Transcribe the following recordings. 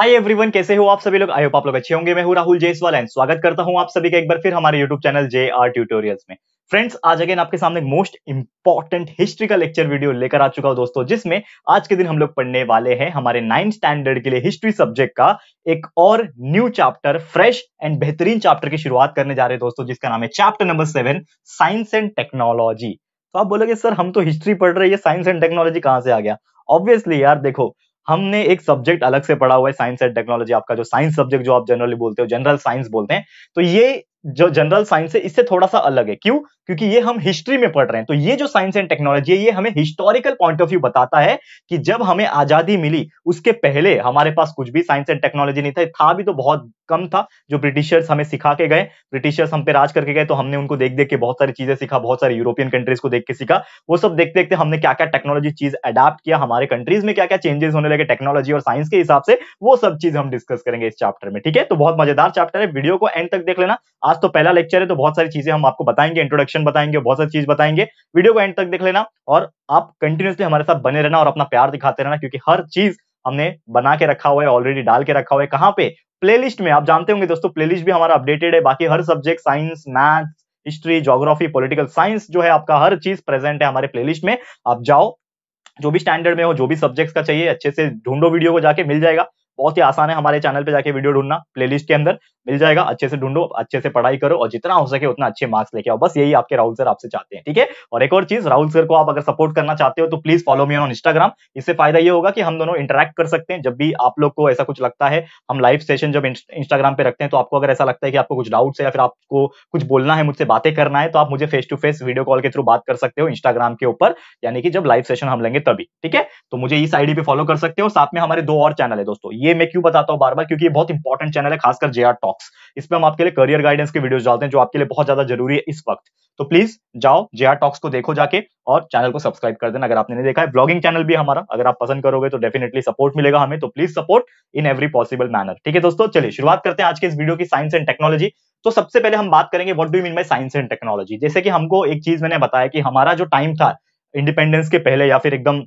Hi everyone कैसे हो आप सभी लोग आई होप आप लोग अच्छे होंगे मैं हूं राहुल जयसवाल एंड स्वागत करता हूं आप सभी का एक बार फिर हमारे YouTube channel J R tutorials में फ्रेंड्स आज अगेन आपके सामने मोस्ट इंपॉर्टेंट हिस्ट्री का लेक्चर वीडियो लेकर आ चुका हूं दोस्तों जिसमें आज के दिन हम लोग पढ़ने वाले हैं हमारे नाइन्थ स्टैंडर्ड के लिए हिस्ट्री सब्जेक्ट का एक और न्यू चैप्टर फ्रेश एंड बेहतरीन चैप्टर की शुरुआत करने जा रहे हैं दोस्तों जिसका नाम है chapter number seven science and technology तो आप बोलोगे सर हम तो हिस्ट्री पढ़ रहे हैं साइंस एंड टेक्नोलॉजी कहाँ से आ गया ऑब्वियसली यार देखो हमने एक सब्जेक्ट अलग से पढ़ा हुआ है साइंस एंड टेक्नोलॉजी आपका जो साइंस सब्जेक्ट जो आप जनरली बोलते हो जनरल साइंस बोलते हैं तो ये जो जनरल साइंस है इससे थोड़ा सा अलग है क्यों क्योंकि ये हम हिस्ट्री में पढ़ रहे हैं तो ये जो साइंस एंड टेक्नोलॉजी है ये हमें हिस्टोरिकल पॉइंट ऑफ व्यू बताता है कि जब हमें आजादी मिली उसके पहले हमारे पास कुछ भी साइंस एंड टेक्नोलॉजी नहीं था था भी तो बहुत कम था जो ब्रिटिशर्स हमें सिखा के गए ब्रिटिशर्स हम पे राज करके गए तो हमने उनको देख देख के बहुत सारी चीजें सीखा बहुत सारी यूरोपियन कंट्रीज को देख के सीखा वो सब देखते देखते हमने क्या क्या टेक्नोलॉजी चीज अडाप्ट किया हमारे कंट्रीज में क्या क्या चेंजेस होने लगे टेक्नोलॉजी और साइंस के हिसाब से वो सब चीज हम डिस्कस करेंगे इस चैप्टर में ठीक है तो बहुत मजेदार चैप्टर है वीडियो को एंड तक देख लेना आज तो पहला लेक्चर है तो बहुत सारी चीजें हम आपको बताएंगे इंट्रोडक्शन बताएंगे बहुत सारी चीज बताएंगे वीडियो को एंड तक देख लेना और आप कंटिन्यूसली हमारे साथ बने रहना और अपना प्यार दिखाते रहना क्योंकि हर चीज हमने बना के रखा हुआ है ऑलरेडी डाल के रखा हुआ है कहाँ पे प्लेलिस्ट में आप जानते होंगे दोस्तों प्लेलिस्ट भी हमारा अपडेटेड है बाकी हर subject science maths history geography political science जो है आपका हर चीज प्रेजेंट है हमारे प्लेलिस्ट में आप जाओ जो भी स्टैंडर्ड में हो जो भी सब्जेक्ट्स का चाहिए अच्छे से ढूंढो वीडियो को जाके मिल जाएगा बहुत ही आसान है हमारे चैनल पे जाके वीडियो ढूंढना प्लेलिस्ट के अंदर मिल जाएगा अच्छे से ढूंढो अच्छे से पढ़ाई करो और जितना हो सके उतना अच्छे मार्क्स लेके आओ बस यही आपके राहुल सर आपसे चाहते हैं ठीक है और एक और चीज राहुल सर को आप अगर सपोर्ट करना चाहते हो तो please follow me on Instagram इससे फायदा ये होगा कि हम दोनों इंटरेक्ट कर सकते हैं जब भी आप लोग को ऐसा कुछ लगता है हम लाइव सेशन जब इंस्टाग्राम पे रखते हैं तो आपको अगर ऐसा लगता है कि आपको कुछ डाउट है या फिर आपको कुछ बोलना है मुझसे बातें करना है तो आप मुझे face to face video call के थ्रू बात कर सकते हो इंस्टाग्राम के ऊपर यानी कि जब लाइव सेशन हम लेंगे तभी ठीक है तो मुझे इस आईडी पे फॉलो कर सकते हो साथ में हमारे दो और चैनल है दोस्तों ये ये मैं क्यों बताता हूँ बार बार क्योंकि ये बहुत इंपॉर्टेंट चैनल है खासकर जे आर टॉक्स इसमें हम आपके लिए करियर गाइडेंस के वीडियो डालते हैं जो आपके लिए बहुत ज्यादा जरूरी है इस वक्त तो प्लीज जाओ जे आर टॉक्स को देखो जाके और चैनल को सब्सक्राइब कर देना अगर आपने नहीं देखा है ब्लॉगिंग चैनल भी हमारा अगर आप पसंद करोगे तो डेफिनेटली सपोर्ट मिलेगा हमें तो please support in every possible manner ठीक है दोस्तों चलिए शुरुआत करते हैं आज के इस वीडियो की साइंस एंड टेक्नोलॉजी तो सबसे पहले हम बात करेंगे what do mean by science and technology जैसे कि हमको एक चीज मैंने बताया कि हमारा जो टाइम था इंडिपेंडेंस के पहले या फिर एकदम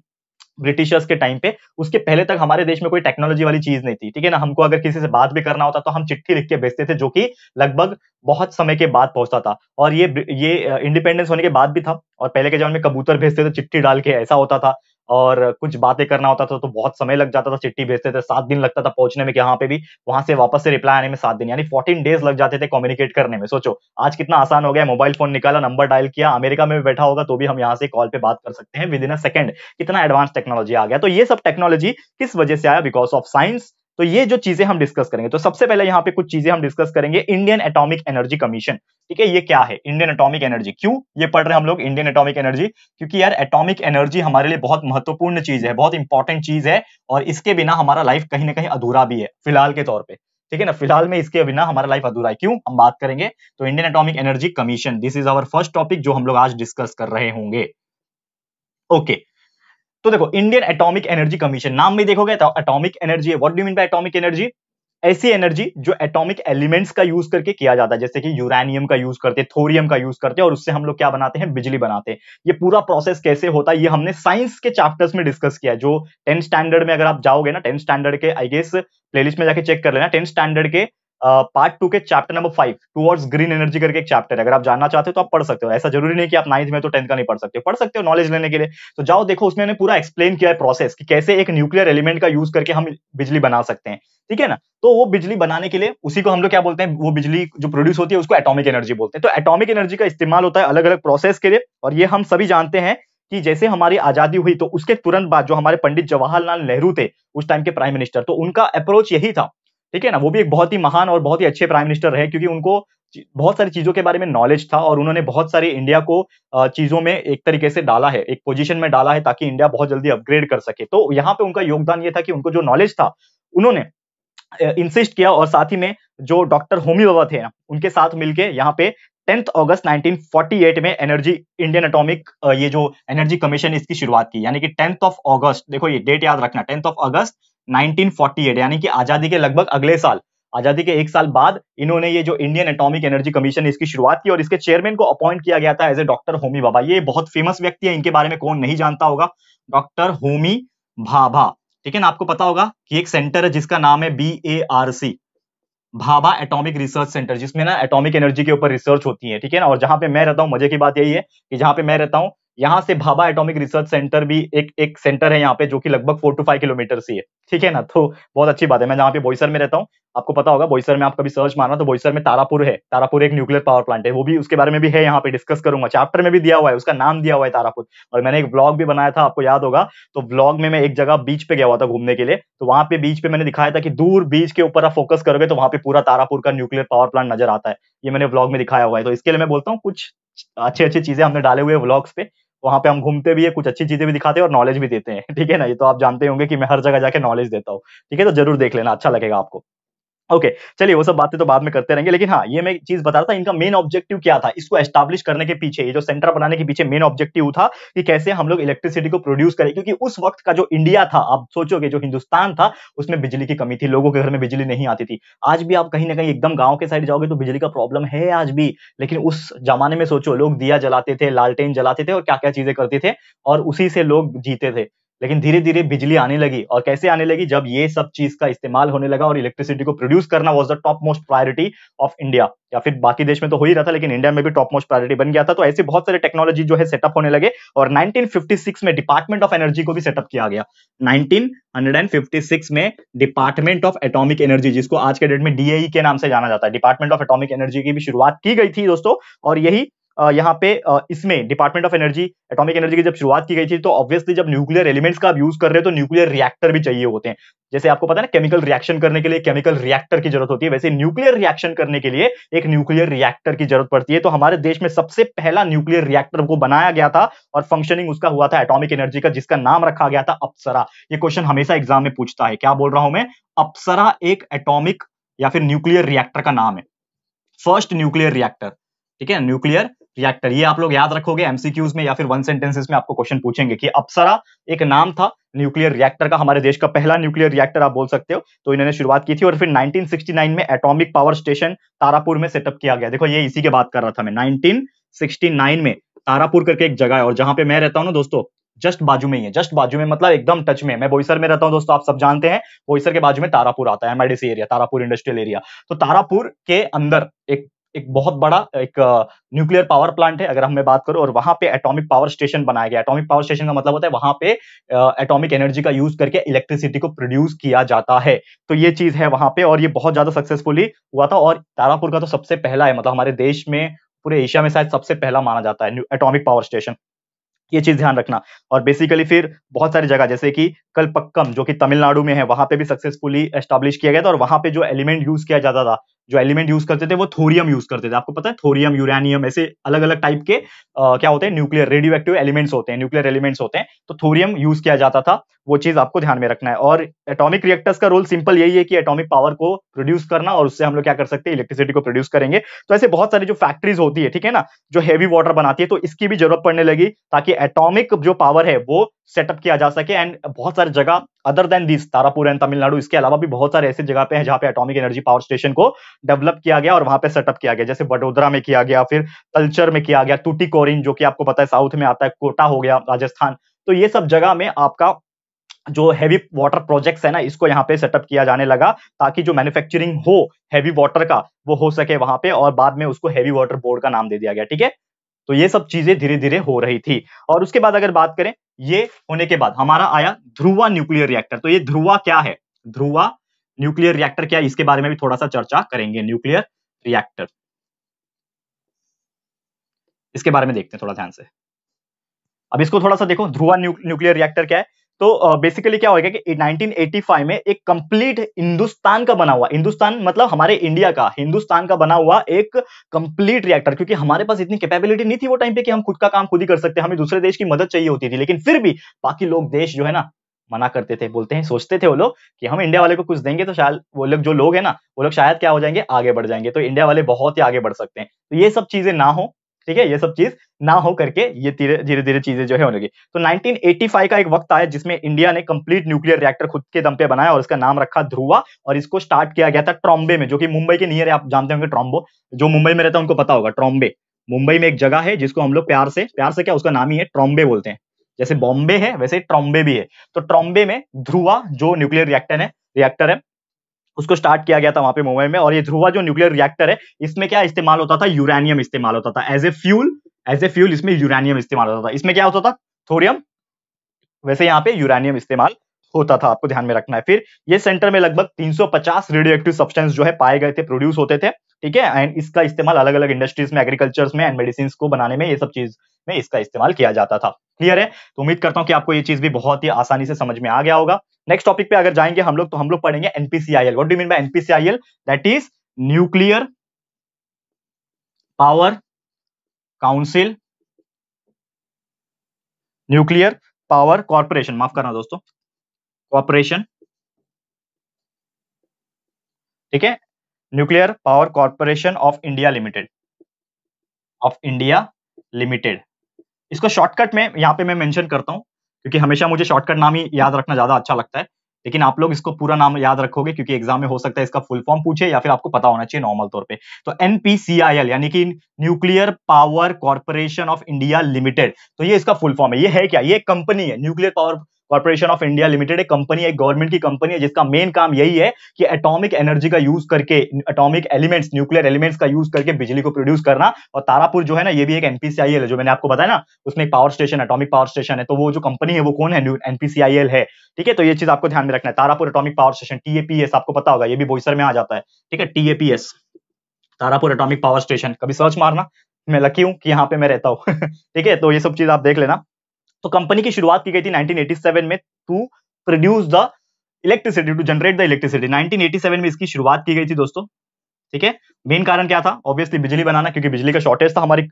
ब्रिटिशर्स के टाइम पे उसके पहले तक हमारे देश में कोई टेक्नोलॉजी वाली चीज नहीं थी ठीक है ना हमको अगर किसी से बात भी करना होता तो हम चिट्ठी लिख के भेजते थे जो कि लगभग बहुत समय के बाद पहुंचता था और ये ये इंडिपेंडेंस होने के बाद भी था और पहले के जमाने में कबूतर भेजते थे चिट्ठी डाल के ऐसा होता था और कुछ बातें करना होता था तो बहुत समय लग जाता था चिट्ठी भेजते थे सात दिन लगता था पहुंचने में कि यहाँ पे भी वहां से वापस से रिप्लाई आने में सात दिन यानी फोर्टीन डेज लग जाते थे कम्युनिकेट करने में सोचो आज कितना आसान हो गया मोबाइल फोन निकाला नंबर डायल किया अमेरिका में भी बैठा होगा तो भी हम यहाँ से कॉल पे बात कर सकते हैं विद इन अ सेकंड कितना एडवांस टेक्नोलॉजी आ गया तो ये सब टेक्नोलॉजी किस वजह से आया बिकॉज ऑफ साइंस तो ये जो चीजें हम डिस्कस करेंगे तो सबसे पहले यहाँ पे कुछ चीजें हम डिस्कस करेंगे इंडियन एटॉमिक एनर्जी कमीशन ठीक है ये क्या है इंडियन एटॉमिक एनर्जी क्यों ये पढ़ रहे हैं हम लोग इंडियन एटॉमिक एनर्जी क्योंकि यार एटॉमिक एनर्जी हमारे लिए बहुत महत्वपूर्ण चीज है बहुत इंपॉर्टेंट चीज है और इसके बिना हमारा लाइफ कहीं ना कहीं अधूरा भी है फिलहाल के तौर पर ठीक है ना फिलहाल में इसके बिना हमारा लाइफ अधूरा है क्यों हम बात करेंगे तो Indian atomic energy commission this is our first topic जो हम लोग आज डिस्कस कर रहे होंगे ओके okay. तो देखो इंडियन एटॉमिक एनर्जी कमीशन नाम में देखोगे तो एटॉमिक एनर्जी है what do mean by atomic energy ऐसी एनर्जी जो एटॉमिक एलिमेंट्स का यूज करके किया जाता है जैसे कि यूरेनियम का यूज करते हैं थोरियम का यूज करते हैं और उससे हम लोग क्या बनाते हैं बिजली बनाते हैं ये पूरा प्रोसेस कैसे होता है ये हमने साइंस के चैप्टर्स में डिस्कस किया जो टेंथ स्टैंडर्ड में अगर आप जाओगे ना टेंथ स्टैंडर्ड के आई गेस प्लेलिस्ट में जाके चेक कर लेना टेंथ स्टैंडर्ड के पार्ट टू के chapter number five towards green energy करके एक चैप्टर है अगर आप जानना चाहते हो तो आप पढ़ सकते हो ऐसा जरूरी नहीं कि आप नाइन्थ में तो टेंथ का नहीं पढ़ सकते हो पढ़ सकते हो नॉलेज लेने के लिए तो जाओ देखो उसमें मैंने पूरा एक्सप्लेन किया है प्रोसेस कि कैसे एक न्यूक्लियर एलिमेंट का यूज करके हम बिजली बना सकते हैं ठीक है ना तो वो बिजली बनाने के लिए उसी को हम लोग क्या बोलते हैं वो बिजली जो प्रोड्यूस होती है उसको एटॉमिक एनर्जी बोलते हैं तो एटॉमिक एनर्जी का इस्तेमाल होता है अलग अलग प्रोसेस के लिए और ये हम सभी जानते हैं कि जैसे हमारी आजादी हुई तो उसके तुरंत बाद जो हमारे पंडित जवाहरलाल नेहरू थे उस टाइम के प्राइम मिनिस्टर तो उनका अप्रोच यही था ठीक है ना वो भी एक बहुत ही महान और बहुत ही अच्छे प्राइम मिनिस्टर रहे क्योंकि उनको बहुत सारी चीजों के बारे में नॉलेज था और उन्होंने बहुत सारे इंडिया को चीजों में एक तरीके से डाला है एक पोजीशन में डाला है ताकि इंडिया बहुत जल्दी अपग्रेड कर सके तो यहाँ पे उनका योगदान ये था कि उनको जो नॉलेज था उन्होंने इंसिस्ट किया और साथ ही में जो डॉक्टर होमी बाबा थे उनके साथ मिलके यहाँ पे टेंथ अगस्त 1948 में एनर्जी इंडियन अटोमिक ये जो एनर्जी कमीशन इसकी शुरुआत की यानी कि टेंथ ऑफ अगस्त देखो ये डेट याद रखना टेंथ ऑफ अगस्त 1948 यानी कि आजादी के लगभग अगले साल आजादी के एक साल बाद इन्होंने ये जो इंडियन एटॉमिक एनर्जी कमीशन इसकी शुरुआत की और इसके चेयरमैन को अपॉइंट किया गया था as a doctor Homi Bhabha ये बहुत फेमस व्यक्ति है इनके बारे में कौन नहीं जानता होगा डॉक्टर होमी भाभा ठीक है ना आपको पता होगा कि एक सेंटर है जिसका नाम है B A R C Bhabha atomic research centre जिसमें ना एटॉमिक एनर्जी के ऊपर रिसर्च होती है ठीक है ना और जहां पे मैं रहता हूँ मजे की बात यही है कि जहां पे मैं रहता हूँ यहाँ से भाभा एटॉमिक रिसर्च सेंटर भी एक एक सेंटर है यहाँ पे जो कि लगभग फोर टू फाइव किलोमीटर से है ठीक है ना तो बहुत अच्छी बात है मैं जहाँ पे बोईसर में रहता हूँ आपको पता होगा बोईसर में आप कभी सर्च मारना तो बोईसर में तारापुर है तारापुर एक न्यूक्लियर पावर प्लांट है वो भी उसके बारे में भी है यहाँ पे डिस्कस करूंगा चैप्टर में भी दिया हुआ है उसका नाम दिया हुआ है तारापुर और मैंने एक ब्लॉग भी बनाया था आपको याद होगा तो ब्लॉग में मैं एक जगह बीच पे गया हुआ था घूमने के लिए तो वहां पे बीच पे मैंने दिखाया था कि दूर बीच के ऊपर आप फोकस करोगे तो वहां पे पूरा तारापुर का न्यूक्लियर पावर प्लांट नजर आता है ये मैंने ब्लॉग में दिखाया हुआ है तो इसके लिए मैं बोलता हूँ कुछ अच्छी अच्छी चीजें हमने डाले हुए ब्लॉग्स पे वहाँ पे हम घूमते भी है कुछ अच्छी चीजें भी दिखाते हैं और नॉलेज भी देते हैं ठीक है ना ये तो आप जानते होंगे कि मैं हर जगह जाके नॉलेज देता हूँ ठीक है तो जरूर देख लेना अच्छा लगेगा आपको ओके okay, चलिए वो सब बातें तो बाद में करते रहेंगे लेकिन हाँ ये मैं चीज बता रहा था इनका मेन ऑब्जेक्टिव क्या था इसको एस्टाब्लिश करने के पीछे ये जो सेंटर बनाने के पीछे मेन ऑब्जेक्टिव था कि कैसे हम लोग इलेक्ट्रिसिटी को प्रोड्यूस करें क्योंकि उस वक्त का जो इंडिया था आप सोचोगे जो हिंदुस्तान था उसमें बिजली की कमी थी लोगों के घर में बिजली नहीं आती थी आज भी आप कहीं ना कहीं एकदम गाँव के साइड जाओगे तो बिजली का प्रॉब्लम है आज भी लेकिन उस जमाने में सोचो लोग दिया जलाते थे लालटेन जलाते थे और क्या क्या चीजें करते थे और उसी से लोग जीते थे लेकिन धीरे धीरे बिजली आने लगी और कैसे आने लगी जब ये सब चीज का इस्तेमाल होने लगा और इलेक्ट्रिसिटी को प्रोड्यूस करना was the top most priority of India या फिर बाकी देश में तो हो ही रहा था लेकिन इंडिया में भी टॉप मोस्ट प्रायोरिटी बन गया था तो ऐसे बहुत सारे टेक्नोलॉजी जो है सेटअप होने लगे और 1956 में डिपार्टमेंट ऑफ एनर्जी को भी सेटअप किया गया 1956 में डिपार्टमेंट ऑफ एटॉमिक एनर्जी जिसको आज के डेट में डीएई e के नाम से जाना जाता है डिपार्टमेंट ऑफ एटॉमिक एनर्जी की भी शुरुआत की गई थी दोस्तों और यही यहाँ पे इसमें department of energy atomic energy की जब शुरुआत की गई थी तो ऑब्वियसली जब न्यूक्लियर एलिमेंट्स का आप यूज कर रहे हो तो न्यूक्लियर रिएक्टर भी चाहिए होते हैं जैसे आपको पता है ना केमिकल रिएक्शन करने के लिए केमिकल रिएक्टर की जरूरत होती है वैसे न्यूक्लियर रिएक्शन करने के लिए एक न्यूक्लियर रिएक्टर की जरूरत पड़ती है तो हमारे देश में सबसे पहला न्यूक्लियर रिएक्टर को बनाया गया था और फंक्शनिंग उसका हुआ था एटॉमिक एनर्जी का जिसका नाम रखा गया था अप्सरा ये क्वेश्चन हमेशा एग्जाम में पूछता है क्या बोल रहा हूं मैं अप्सरा एक एटोमिक या फिर न्यूक्लियर रिएक्टर का नाम है फर्स्ट न्यूक्लियर रिएक्टर ठीक है न्यूक्लियर रिएक्टर ये आप लोग याद रखोगे एमसीक्यूज में या फिर वन सेंटेंसेस में आपको क्वेश्चन पूछेंगे कि अप्सरा एक नाम था न्यूक्लियर रिएक्टर का हमारे देश का पहला न्यूक्लियर रिएक्टर आप बोल सकते हो तो इन्होंने शुरुआत की थी और फिर 1969 में एटॉमिक पावर स्टेशन तारापुर में सेटअप किया गया देखो ये इसी के बात कर रहा था मैं नाइनटीन में तारापुर करके एक जगह है और जहां पे मैं रहता हूँ ना दोस्तों जस्ट बाजू में ही है जस्ट बाजू में मतलब एकदम टच में मैं बोईसर में रहता हूँ दोस्तों आप सब जानते हैं बोईसर के बाजू में तारापुर आता है MIDC area Tarapur industrial area तो तारापुर के अंदर एक एक बहुत बड़ा एक न्यूक्लियर पावर प्लांट है अगर हमें बात करो और वहां पे एटॉमिक पावर स्टेशन बनाया गया एटॉमिक पावर स्टेशन का मतलब होता है वहां पे एटॉमिक एनर्जी का यूज करके इलेक्ट्रिसिटी को प्रोड्यूस किया जाता है तो ये चीज है वहां पे और ये बहुत ज्यादा सक्सेसफुली हुआ था और तारापुर का तो सबसे पहला है मतलब हमारे देश में पूरे एशिया में शायद सबसे पहला माना जाता है एटॉमिक पावर स्टेशन ये चीज ध्यान रखना और बेसिकली फिर बहुत सारी जगह जैसे कि कलपक्कम जो कि तमिलनाडु में है वहां पे भी सक्सेसफुली एस्टेब्लिश किया गया था और वहां पे जो एलिमेंट यूज किया जाता था जो एलिमेंट यूज करते थे वो थोरियम यूज करते थे आपको पता है थोरियम यूरेनियम ऐसे अलग अलग टाइप के आ, क्या होते हैं न्यूक्लियर रेडियो एक्टिव एलिमेंट्स होते हैं न्यूक्लियर एलिमेंट्स होते हैं तो थोरियम यूज किया जाता था वो चीज आपको ध्यान में रखना है और एटॉमिक रिएक्टर्स का रोल सिंपल यही है कि एटॉमिक पावर को प्रोड्यूस करना और उससे हम लोग क्या कर सकते हैं इलेक्ट्रिसिटी को प्रोड्यूस करेंगे तो ऐसे बहुत सारी जो फैक्ट्रीज होती है ठीक है ना जो हैवी वाटर बनाती है तो इसकी भी जरूरत पड़ने लगी ताकि एटॉमिक जो पावर है वो सेटअप किया जा सके एंड बहुत सारी जगह other than this Tarapur and Tamil Nadu इसके अलावा भी बहुत सारे ऐसे जगह पे हैं जहां पे एटॉमिक एनर्जी पावर स्टेशन को डेवलप किया गया और वहां पे सेटअप किया गया जैसे वडोदरा में किया गया फिर कल्चर में किया गया टूटीकोरिन जो कि आपको पता है साउथ में आता है कोटा हो गया राजस्थान तो ये सब जगह में आपका जो हैवी वाटर प्रोजेक्ट्स है ना इसको यहाँ पे सेटअप किया जाने लगा ताकि जो मैन्युफैक्चरिंग हो हैवी वाटर का वो हो सके वहां पे और बाद में उसको हैवी वाटर बोर्ड का नाम दे दिया गया ठीक है तो ये सब चीजें धीरे धीरे हो रही थी और उसके बाद अगर बात करें ये होने के बाद हमारा आया ध्रुवा न्यूक्लियर रिएक्टर तो ये ध्रुवा क्या है ध्रुवा न्यूक्लियर रिएक्टर क्या है इसके बारे में भी थोड़ा सा चर्चा करेंगे न्यूक्लियर रिएक्टर इसके बारे में देखते हैं थोड़ा ध्यान से अब इसको थोड़ा सा देखो ध्रुवा न्यूक्लियर रिएक्टर क्या है तो बेसिकली क्या होगा कि 1985 में एक कंप्लीट हिंदुस्तान का बना हुआ हिंदुस्तान मतलब हमारे इंडिया का हिंदुस्तान का बना हुआ एक कंप्लीट रिएक्टर क्योंकि हमारे पास इतनी कैपेबिलिटी नहीं थी वो टाइम पे कि हम खुद का काम खुद ही कर सकते हमें दूसरे देश की मदद चाहिए होती थी लेकिन फिर भी बाकी लोग देश जो है ना मना करते थे बोलते हैं सोचते थे वो लोग कि हम इंडिया वाले को कुछ देंगे तो शायद वो लोग जो लोग हैं ना वो लोग शायद क्या हो जाएंगे आगे बढ़ जाएंगे तो इंडिया वाले बहुत ही आगे बढ़ सकते हैं तो ये सब चीजें ना हो ठीक है ये सब चीज ना हो करके ये धीरे धीरे चीजें जो है होने लगी तो 1985 का एक वक्त आया जिसमें इंडिया ने कंप्लीट न्यूक्लियर रिएक्टर खुद के दम पे बनाया और इसका नाम रखा ध्रुवा और इसको स्टार्ट किया गया था ट्रॉम्बे में जो कि मुंबई के नियर है आप जानते होंगे ट्रॉम्बो जो मुंबई में रहता है उनको पता होगा ट्रॉम्बे मुंबई में एक जगह है जिसको हम लोग प्यार से प्यार से क्या उसका नाम ही है ट्रॉम्बे बोलते हैं जैसे बॉम्बे है वैसे ट्रॉम्बे भी है तो ट्रॉम्बे में ध्रुवा जो न्यूक्लियर रिएक्टर है रिएक्टर है उसको स्टार्ट किया गया था वहां पे मुंबई में और ये ध्रुवा जो न्यूक्लियर रिएक्टर है इसमें क्या इस्तेमाल होता था यूरेनियम इस्तेमाल होता था as a fuel as a fuel इसमें यूरेनियम इस्तेमाल होता था इसमें क्या होता था थोरियम वैसे यहाँ पे यूरेनियम इस्तेमाल होता था आपको ध्यान में रखना है फिर ये सेंटर में लगभग 350 रेडियो एक्टिव सब्सटेंस जो है पाए गए थे प्रोड्यूस होते थे ठीक है एंड इसका इस्तेमाल अलग अलग इंडस्ट्रीज में एग्रीकल्चर में एंड मेडिसिन को बनाने में ये सब चीज में इसका इस्तेमाल किया जाता था क्लियर है तो उम्मीद करता हूँ कि आपको ये चीज भी बहुत ही आसानी से समझ में आ गया होगा नेक्स्ट टॉपिक पे अगर जाएंगे हम लोग तो हम लोग पढ़ेंगे NPCIL what do mean by NPCIL that is nuclear power council nuclear power corporation माफ करना दोस्तों कॉर्पोरेशन ठीक है nuclear power corporation of India limited of India limited इसको शॉर्टकट में यहां पे मैं मेंशन करता हूं क्योंकि हमेशा मुझे शॉर्टकट नाम ही याद रखना ज्यादा अच्छा लगता है लेकिन आप लोग इसको पूरा नाम याद रखोगे क्योंकि एग्जाम में हो सकता है इसका फुल फॉर्म पूछे या फिर आपको पता होना चाहिए नॉर्मल तौर पे तो एनपीसीआईएल यानी कि nuclear power corporation of India limited तो ये इसका फुल फॉर्म है ये है क्या ये कंपनी है nuclear power corporation of India limited एक कंपनी एक गवर्नमेंट की कंपनी है जिसका मेन काम यही है कि एटॉमिक एनर्जी का यूज करके एटॉमिक एलिमेंट्स न्यूक्लियर एलिमेंट्स का यूज करके बिजली को प्रोड्यूस करना और तारापुर जो है ना ये भी एक एनपीसीआईएल है जो मैंने आपको बताया ना उसमें एक power station atomic power station है तो वो जो कंपनी है वो कौन है एनपीसीआईएल है ठीक है तो ये चीज आपको ध्यान में रखना है Tarapur atomic power station TAPS आपको पता होगा ये भी बोईसर में आ जाता है ठीक है TAPS Tarapur atomic power station कभी सर्च मारना मैं लकी हूँ कि यहाँ पे मैं रहता हूँ ठीक है तो ये सब चीज आप देख लेना तो कंपनी की शुरुआत की गई थी 1987 में to produce the electricity to generate the electricity 1987 में इसकी शुरुआत की गई थी दोस्तों ठीक है मेन कारण क्या था ऑब्वियसली बिजली बनाना क्योंकि बिजली का शॉर्टेज था हमारी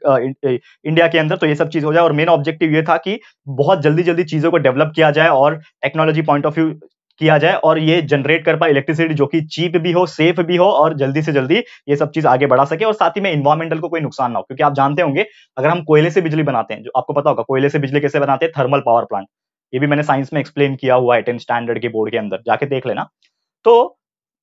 इंडिया के अंदर तो ये सब चीज हो जाए और मेन ऑब्जेक्टिव ये था कि बहुत जल्दी जल्दी चीजों को डेवलप किया जाए और टेक्नोलॉजी पॉइंट ऑफ व्यू किया जाए और ये जनरेट कर पाए इलेक्ट्रिसिटी जो कि चीप भी हो सेफ भी हो और जल्दी से जल्दी ये सब चीज आगे बढ़ा सके और साथ ही में इन्वायरमेंटल को कोई नुकसान ना हो क्योंकि आप जानते होंगे अगर हम कोयले से बिजली बनाते हैं जो आपको पता होगा कोयले से बिजली कैसे बनाते हैं थर्मल पावर प्लांट ये भी मैंने साइंस में एक्सप्लेन किया हुआ है टेंथ स्टैंडर्ड के बोर्ड के अंदर जाके देख लेना तो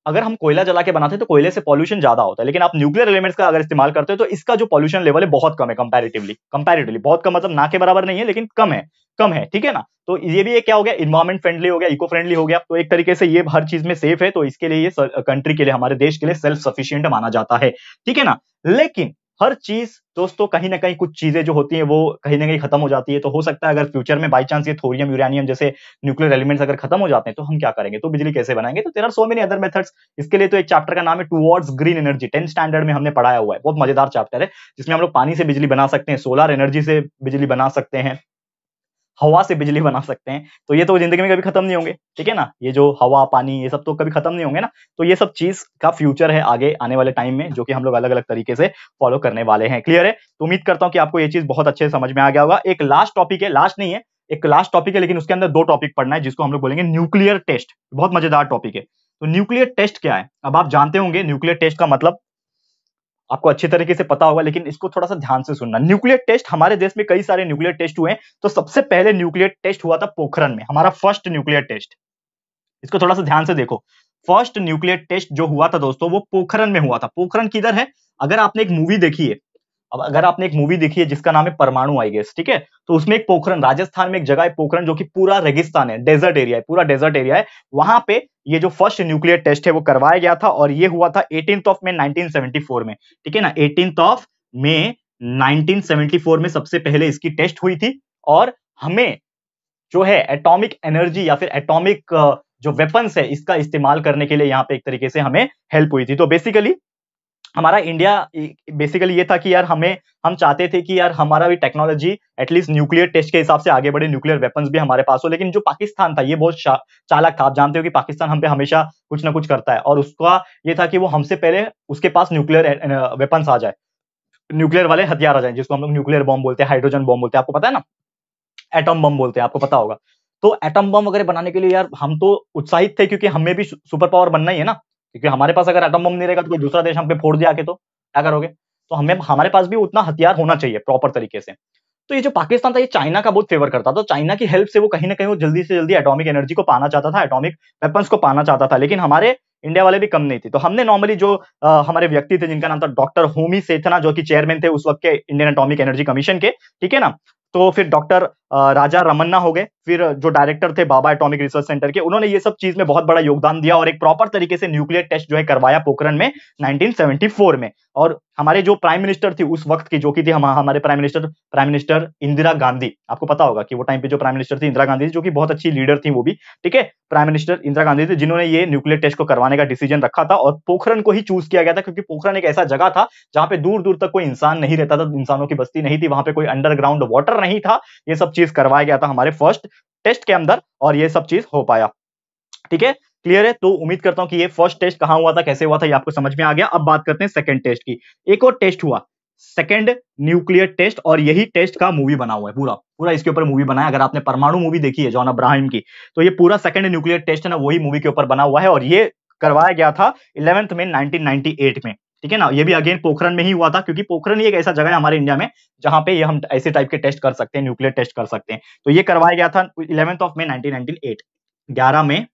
अगर हम कोयला जला के बनाते हैं तो कोयले से पॉल्यूशन ज्यादा होता है लेकिन आप न्यूक्लियर एलिमेंट्स का अगर इस्तेमाल करते हैं तो इसका जो पॉल्यूशन लेवल है बहुत कम है कंपैरेटिवली कंपैरेटिवली बहुत कम मतलब ना के बराबर नहीं है लेकिन कम है कम है ठीक है ना तो ये भी एक क्या हो गया इन्वायरमेंट फ्रेंडली हो गया इको फ्रेंडली हो गया तो एक तरीके से ये हर चीज में सेफ है तो इसके लिए ये कंट्री के लिए हमारे देश के लिए सेल्फ सफिशियंट माना जाता है ठीक है ना लेकिन हर चीज दोस्तों कहीं ना कहीं कुछ चीजें जो होती है वो कहीं ना कहीं खत्म हो जाती है तो हो सकता है अगर फ्यूचर में बाई चांस ये थोरियम यूरानियम जैसे न्यूक्लियर एलिमेंट्स अगर खत्म हो जाते हैं तो हम क्या करेंगे तो बिजली कैसे बनाएंगे तो there are so many other methods इसके लिए तो एक चैप्टर का नाम है towards green energy tenth standard में हमने पढ़ाया हुआ है बहुत मजेदार चैप्टर है जिसमें हम लोग पानी से बिजली बना सकते हैं सोलर एनर्जी से बिजली बना सकते हैं हवा से बिजली बना सकते हैं तो ये तो जिंदगी में कभी खत्म नहीं होंगे ठीक है ना ये जो हवा पानी ये सब तो कभी खत्म नहीं होंगे ना तो ये सब चीज का फ्यूचर है आगे आने वाले टाइम में जो कि हम लोग अलग अलग तरीके से फॉलो करने वाले हैं क्लियर है तो उम्मीद करता हूँ कि आपको ये चीज बहुत अच्छे से समझ में आ गया होगा एक लास्ट टॉपिक है लास्ट नहीं है एक लास्ट टॉपिक है लेकिन उसके अंदर दो टॉपिक पढ़ना है जिसको हम लोग बोलेंगे न्यूक्लियर टेस्ट बहुत मजेदार टॉपिक है तो न्यूक्लियर टेस्ट क्या है अब आप जानते होंगे न्यूक्लियर टेस्ट का मतलब आपको अच्छी तरीके से पता होगा लेकिन इसको थोड़ा सा ध्यान से सुनना न्यूक्लियर टेस्ट हमारे देश में कई सारे न्यूक्लियर टेस्ट हुए तो सबसे पहले न्यूक्लियर टेस्ट हुआ था पोखरण में हमारा फर्स्ट न्यूक्लियर टेस्ट इसको थोड़ा सा ध्यान से देखो फर्स्ट न्यूक्लियर टेस्ट जो हुआ था दोस्तों वो पोखरण में हुआ था पोखरण किधर है अगर आपने एक मूवी देखी है अब अगर आपने एक मूवी देखी है जिसका नाम है परमाणु आई गेस ठीक है तो उसमें एक पोखरण राजस्थान में एक जगह है पोखरण जो कि पूरा रेगिस्तान है डेजर्ट एरिया है पूरा डेजर्ट एरिया है वहां पे ये जो फर्स्ट न्यूक्लियर टेस्ट है वो करवाया गया था और ये हुआ था एटीन ऑफ मे 1974 में ठीक है ना एटीन ऑफ मे 1974 में सबसे पहले इसकी टेस्ट हुई थी और हमें जो है एटॉमिक एनर्जी या फिर एटॉमिक जो वेपन्स है इसका इस्तेमाल करने के लिए यहाँ पे एक तरीके से हमें हेल्प हुई थी तो बेसिकली हमारा इंडिया बेसिकली ये था कि यार हमें हम चाहते थे कि यार हमारा भी टेक्नोलॉजी एटलीस्ट न्यूक्लियर टेस्ट के हिसाब से आगे बढ़े न्यूक्लियर वेपन्स भी हमारे पास हो लेकिन जो पाकिस्तान था ये बहुत चालाक था आप जानते हो कि पाकिस्तान हम पे हमेशा कुछ ना कुछ करता है और उसका ये था कि वो हमसे पहले उसके पास न्यूक्लियर वेपन्स आ जाए न्यूक्लियर वाले हथियार आ जाए जिसको हम लोग न्यूक्लियर बॉम्ब बोलते हैं हाइड्रोजन बॉम्ब बोलते हैं आपको पता है ना एटम बम बोलते हैं आपको पता होगा तो एटम बम वगैरह बनाने के लिए यार हम तो उत्साहित थे क्योंकि हमें भी सुपर पावर बनना ही है ना क्योंकि हमारे पास अगर एटम बम नहीं रहेगा तो कोई दूसरा देश हम पे फोड़ दिया आके तो क्या करोगे तो हमें हमारे पास भी उतना हथियार होना चाहिए प्रॉपर तरीके से तो ये जो पाकिस्तान था ये चाइना का बहुत फेवर करता था तो चाइना की हेल्प से वो कहीं ना कहीं वो जल्दी से जल्दी एटॉमिक एनर्जी को पाना चाहता था एटॉमिक वेपन्स को पाना चाहता था लेकिन हमारे इंडिया वाले भी कम नहीं थे तो हमने नॉर्मली जो आ, हमारे व्यक्ति थे जिनका नाम था डॉक्टर होमी सेथना जो कि चेयरमैन थे उस वक्त के इंडियन एटॉमिक एनर्जी कमीशन के ठीक है ना तो फिर डॉक्टर राजा रमन्ना हो गए फिर जो डायरेक्टर थे बाबा एटॉमिक रिसर्च सेंटर के उन्होंने ये सब चीज में बहुत बड़ा योगदान दिया और एक प्रॉपर तरीके से न्यूक्लियर टेस्ट जो है करवाया पोखरण में 1974 में और हमारे जो प्राइम मिनिस्टर थी उस वक्त की जो की थी हम, हमारे prime minister prime minister Indira Gandhi आपको पता होगा कि वो टाइम पे जो प्राइम मिनिस्टर थी इंदिरा गांधी जो कि बहुत अच्छी लीडर थी वो भी ठीक है प्राइम मिनिस्टर इंदिरा गांधी थे जिन्होंने ये न्यूक्लियर टेस्ट को करवाने का डिसीजन रखा था और पोखरण को ही चूज किया गया था क्योंकि पोखरण एक ऐसा जगह था जहां पे दूर दूर तक कोई इंसान नहीं रहता था इंसानों की बस्ती नहीं थी वहां पर कोई अंडरग्राउंड वाटर नहीं था ये सब चीज करवाया गया था हमारे फर्स्ट टेस्ट के अंदर और ये सब चीज हो पाया ठीक है क्लियर है तो उम्मीद करता हूं कि ये फर्स्ट टेस्ट कहां हुआ था कैसे हुआ था ये आपको समझ में आ गया अब बात करते हैं सेकंड टेस्ट की एक और टेस्ट हुआ सेकंड न्यूक्लियर टेस्ट और यही टेस्ट का मूवी बना हुआ है पूरा पूरा इसके ऊपर मूवी बनाया अगर आपने परमाणु मूवी देखी है जॉन अब्राहिम की तो ये पूरा सेकंड न्यूक्लियर टेस्ट है ना वही मूवी के ऊपर बना हुआ है और ये करवाया गया था इलेवंथ में 1998 में ठीक है ना ये भी अगेन पोखरण में ही हुआ था क्योंकि पोखरण ही एक ऐसा जगह है हमारे इंडिया में जहां पे ये हम ऐसे टाइप के टेस्ट कर सकते हैं न्यूक्लियर टेस्ट कर सकते हैं तो ये करवाया गया था इलेवेंथ ऑफ मे नाइनटीन ग्यारह में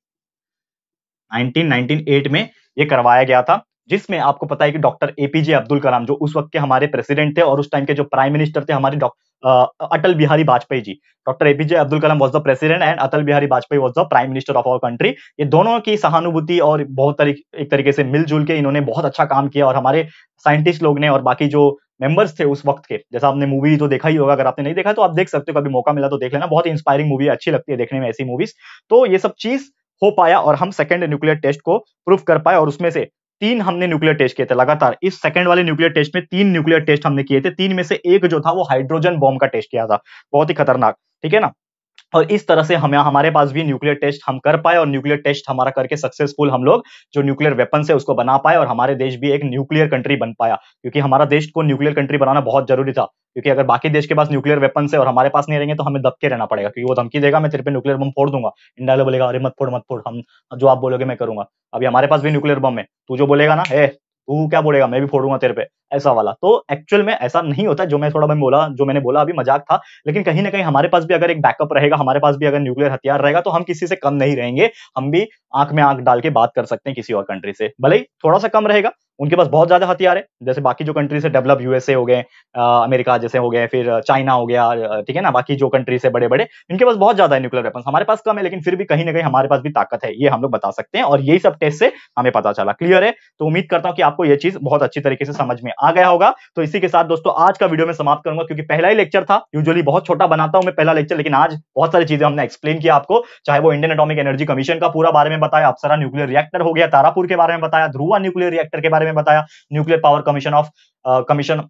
1998 में ये करवाया गया था जिसमें आपको पता है कि डॉक्टर एपीजे अब्दुल कलाम जो उस वक्त के हमारे प्रेसिडेंट थे और उस टाइम के जो प्राइम मिनिस्टर थे हमारे doctor uh, Atal Bihari ji ji. Dr. Abdul Kalam was the president and Atal Bihari Vajpayee Vajpayee was the prime minister of our ये दोनों की सहानुभूति और बहुत तरीक, एक तरीके से मिलजुल के इन्होंने बहुत अच्छा काम किया और हमारे साइंटिस्ट लोग ने और बाकी जो मेंबर्स थे उस वक्त के जैसा आपने मूवी तो देखा ही होगा अगर आपने नहीं देखा तो आप देख सकते हो कभी मौका मिला तो देख लेना बहुत इंस्पायरिंग मूवी अच्छी लगती है देखने में ऐसी मूवीज तो ये सब चीज हो पाया और हम सेकेंड न्यूक्लियर टेस्ट को प्रूफ कर पाए और उसमें से तीन हमने न्यूक्लियर टेस्ट किए थे लगातार इस सेकंड वाले न्यूक्लियर टेस्ट में तीन न्यूक्लियर टेस्ट हमने किए थे तीन में से एक जो था वो हाइड्रोजन बॉम्ब का टेस्ट किया था बहुत ही खतरनाक ठीक है ना और इस तरह से हमें हमारे पास भी न्यूक्लियर टेस्ट हम कर पाए और न्यूक्लियर टेस्ट हमारा करके सक्सेसफुल हम लोग जो न्यूक्लियर वेपन है उसको बना पाए और हमारे देश भी एक न्यूक्लियर कंट्री बन पाया क्योंकि हमारा देश को न्यूक्लियर कंट्री बनाना बहुत जरूरी था क्योंकि अगर बाकी देश के पास न्यूक्लियर वेपन है और हमारे पास नहीं रहेंगे तो हमें दबके रहना पड़ेगा क्योंकि वो धमकी देगा मैं तेरे पे न्यूक्लियर बम फोड़ दूंगा इंडिया बोलेगा अरे मत फोड़ मत फोड़ हम जो आप बोलोगे मैं करूंगा अभी हमारे पास भी न्यूक्लियर बम है तू जो बोलेगा ना है तू क्या बोलेगा मैं भी फोड़ूंगा तेरे पे ऐसा वाला तो एक्चुअल में ऐसा नहीं होता जो मैं थोड़ा मैं बोला जो मैंने बोला अभी मजाक था लेकिन कहीं ना कहीं हमारे पास भी अगर एक बैकअप रहेगा हमारे पास भी अगर न्यूक्लियर हथियार रहेगा तो हम किसी से कम नहीं रहेंगे हम भी आंख में आंख डाल के बात कर सकते हैं किसी और कंट्री से भले ही थोड़ा सा कम रहेगा उनके पास बहुत ज्यादा हथियार है जैसे बाकी जो कंट्री से डेवलप यूएसए हो गए अमेरिका जैसे हो गए फिर चाइना हो गया ठीक है ना बाकी जो कंट्री से बड़े बड़े इनके पास बहुत ज्यादा है न्यूक्लियर वेपन हमारे पास कम है लेकिन फिर भी कहीं ना कहीं हमारे पास भी ताकत है ये हम लोग बता सकते हैं और यही सब टेस्ट से हमें पता चला क्लियर है तो उम्मीद करता हूँ कि आपको यह चीज बहुत अच्छी तरीके से समझ में आ गया होगा तो इसी के साथ दोस्तों आज का वीडियो में समाप्त करूंगा क्योंकि पहला ही लेक्चर था यूजुअली बहुत छोटा बनाता हूं मैं पहला लेक्चर लेकिन आज बहुत सारी चीजें हमने एक्सप्लेन किया आपको चाहे वो इंडियन एटॉमिक एनर्जी कमीशन का पूरा बारे में बताया अपसरा न्यूक्लियर रिएक्टर हो गया तारापुर के बारे में बताया ध्रुवा न्यूक्लियर रिएक्टर के बारे में बताया nuclear power commission of commission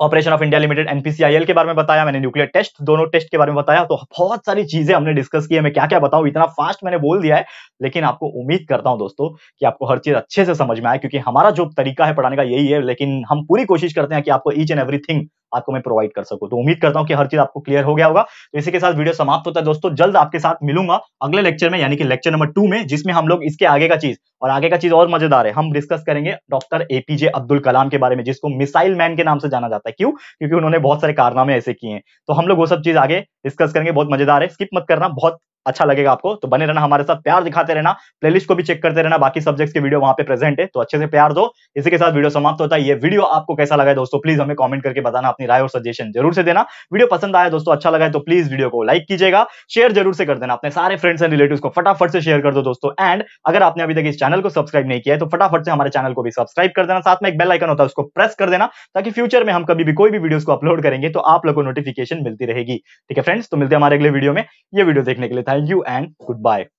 corporation of India limited NPCIL के बारे में बताया मैंने न्यूक्लियर टेस्ट दोनों टेस्ट के बारे में बताया तो बहुत सारी चीजें हमने डिस्कस की है मैं क्या क्या बताऊं इतना फास्ट मैंने बोल दिया है लेकिन आपको उम्मीद करता हूं दोस्तों कि आपको हर चीज अच्छे से समझ में आए क्योंकि हमारा जो तरीका है पढ़ाने का यही है लेकिन हम पूरी कोशिश करते हैं कि आपको ईच एंड एवरीथिंग आपको मैं प्रोवाइड कर सकूं तो उम्मीद करता हूं कि हर चीज आपको क्लियर हो गया होगा तो इसी के साथ वीडियो समाप्त होता है दोस्तों जल्द आपके साथ मिलूंगा अगले लेक्चर में यानी कि लेक्चर नंबर टू में जिसमें हम लोग इसके आगे का चीज और आगे का चीज और मजेदार है हम डिस्कस करेंगे डॉक्टर एपीजे अब्दुल कलाम के बारे में जिसको मिसाइल मैन के नाम से जाना जाता है क्यों क्योंकि उन्होंने बहुत सारे कारनामे ऐसे किए हैं तो हम लोग वो सब चीज आगे डिस्कस करेंगे बहुत मजेदार है स्किप मत करना बहुत अच्छा लगेगा आपको तो बने रहना हमारे साथ प्यार दिखाते रहना प्लेलिस्ट को भी चेक करते रहना बाकी सब्जेक्ट्स के वीडियो वहां पे प्रेजेंट है तो अच्छे से प्यार दो इसी के साथ वीडियो समाप्त होता है ये वीडियो आपको कैसा लगा दोस्तों प्लीज हमें कॉमेंट करके बताना अपनी राय और सजेशन जरूर से देना वीडियो पसंद आया दोस्तों अच्छा लगा है तो प्लीज वीडियो को लाइक कीजिएगा शेयर जरूर से कर देना अपने सारे फ्रेंड्स एंड रिलेटिव को फटाफट से शेयर कर दो दोस्तों एंड अगर आपने अभी तक इस चैनल को सब्सक्राइब नहीं किया है तो फटाफट से हमारे चैनल को भी सब्सक्राइब कर देना साथ में एक बेल आइकन होता है उसको प्रेस कर देना ताकि फ्यूचर में हम कभी भी कोई भी वीडियोस को अपलोड करेंगे तो आप लोग को नोटिफिकेशन मिलती रहेगी ठीक है फ्रेंड्स तो मिलते हैं हमारे अगले वीडियो में ये वीडियो देखने के लिए थैंक you and goodbye.